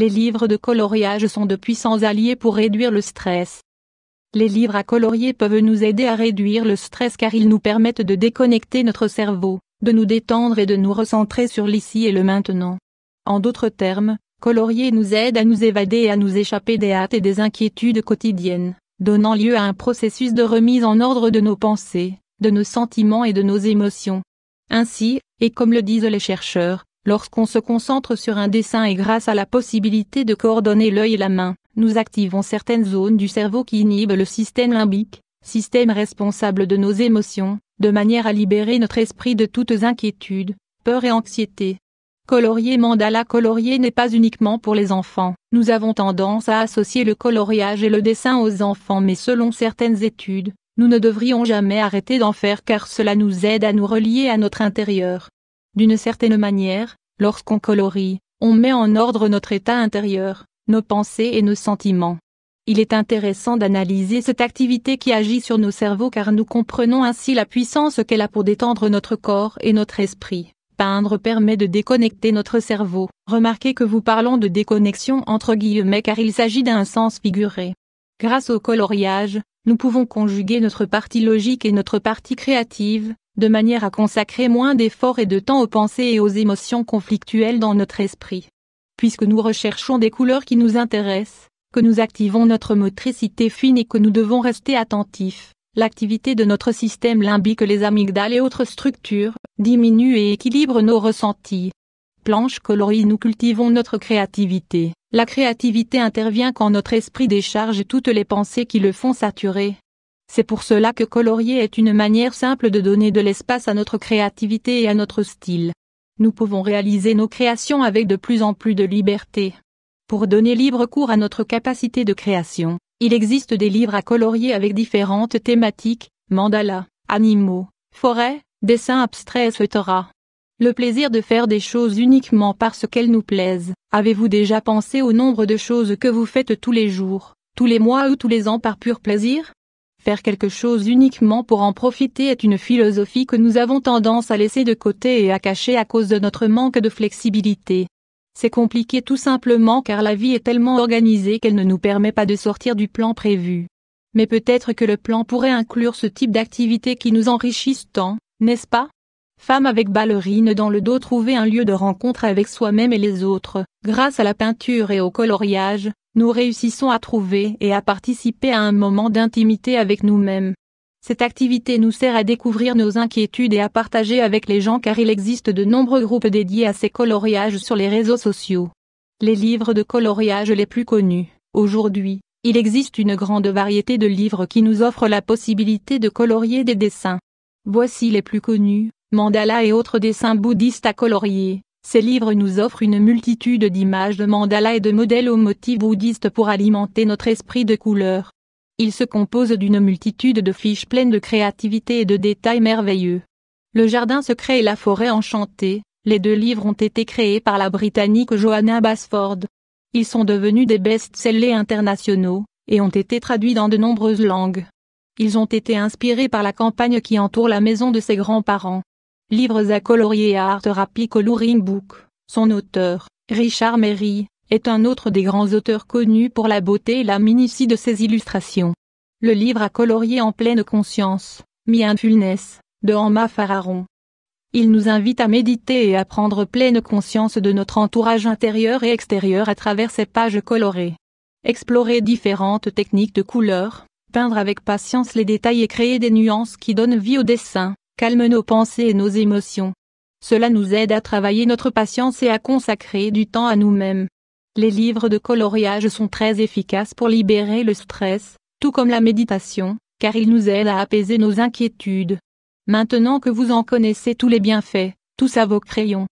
Les livres de coloriage sont de puissants alliés pour réduire le stress. Les livres à colorier peuvent nous aider à réduire le stress car ils nous permettent de déconnecter notre cerveau, de nous détendre et de nous recentrer sur l'ici et le maintenant. En d'autres termes, colorier nous aide à nous évader et à nous échapper des hâtes et des inquiétudes quotidiennes, donnant lieu à un processus de remise en ordre de nos pensées, de nos sentiments et de nos émotions. Ainsi, et comme le disent les chercheurs, Lorsqu'on se concentre sur un dessin et grâce à la possibilité de coordonner l'œil et la main, nous activons certaines zones du cerveau qui inhibent le système limbique, système responsable de nos émotions, de manière à libérer notre esprit de toutes inquiétudes, peurs et anxiété. Colorier mandala colorier n'est pas uniquement pour les enfants. Nous avons tendance à associer le coloriage et le dessin aux enfants mais selon certaines études, nous ne devrions jamais arrêter d'en faire car cela nous aide à nous relier à notre intérieur. D'une certaine manière, lorsqu'on colorie, on met en ordre notre état intérieur, nos pensées et nos sentiments. Il est intéressant d'analyser cette activité qui agit sur nos cerveaux car nous comprenons ainsi la puissance qu'elle a pour détendre notre corps et notre esprit. Peindre permet de déconnecter notre cerveau. Remarquez que vous parlons de déconnexion entre guillemets car il s'agit d'un sens figuré. Grâce au coloriage, nous pouvons conjuguer notre partie logique et notre partie créative, de manière à consacrer moins d'efforts et de temps aux pensées et aux émotions conflictuelles dans notre esprit. Puisque nous recherchons des couleurs qui nous intéressent, que nous activons notre motricité fine et que nous devons rester attentifs, l'activité de notre système limbique les amygdales et autres structures, diminue et équilibre nos ressentis. Planche colorie nous cultivons notre créativité. La créativité intervient quand notre esprit décharge toutes les pensées qui le font saturer, c'est pour cela que colorier est une manière simple de donner de l'espace à notre créativité et à notre style. Nous pouvons réaliser nos créations avec de plus en plus de liberté. Pour donner libre cours à notre capacité de création, il existe des livres à colorier avec différentes thématiques, mandalas, animaux, forêts, dessins abstraits, etc. Le plaisir de faire des choses uniquement parce qu'elles nous plaisent. Avez-vous déjà pensé au nombre de choses que vous faites tous les jours, tous les mois ou tous les ans par pur plaisir faire quelque chose uniquement pour en profiter est une philosophie que nous avons tendance à laisser de côté et à cacher à cause de notre manque de flexibilité. C'est compliqué tout simplement car la vie est tellement organisée qu'elle ne nous permet pas de sortir du plan prévu. Mais peut-être que le plan pourrait inclure ce type d'activité qui nous enrichissent tant, n'est-ce pas Femme avec ballerine dans le dos trouver un lieu de rencontre avec soi-même et les autres, grâce à la peinture et au coloriage, nous réussissons à trouver et à participer à un moment d'intimité avec nous-mêmes. Cette activité nous sert à découvrir nos inquiétudes et à partager avec les gens car il existe de nombreux groupes dédiés à ces coloriages sur les réseaux sociaux. Les livres de coloriage les plus connus, aujourd'hui, il existe une grande variété de livres qui nous offrent la possibilité de colorier des dessins. Voici les plus connus, Mandala et autres dessins bouddhistes à colorier, ces livres nous offrent une multitude d'images de mandalas et de modèles aux motifs bouddhistes pour alimenter notre esprit de couleur. Ils se composent d'une multitude de fiches pleines de créativité et de détails merveilleux. Le jardin secret et la forêt enchantée, les deux livres ont été créés par la Britannique Joanna Basford. Ils sont devenus des best-sellers internationaux, et ont été traduits dans de nombreuses langues. Ils ont été inspirés par la campagne qui entoure la maison de ses grands-parents. Livres à colorier et art rapid coloring book. Son auteur, Richard Merry, est un autre des grands auteurs connus pour la beauté et la minutie de ses illustrations. Le livre à colorier en pleine conscience, Mindfulness, de Emma Fararon. Il nous invite à méditer et à prendre pleine conscience de notre entourage intérieur et extérieur à travers ses pages colorées. Explorer différentes techniques de couleurs, peindre avec patience les détails et créer des nuances qui donnent vie au dessin, calme nos pensées et nos émotions. Cela nous aide à travailler notre patience et à consacrer du temps à nous-mêmes. Les livres de coloriage sont très efficaces pour libérer le stress, tout comme la méditation, car ils nous aident à apaiser nos inquiétudes. Maintenant que vous en connaissez tous les bienfaits, tous à vos crayons.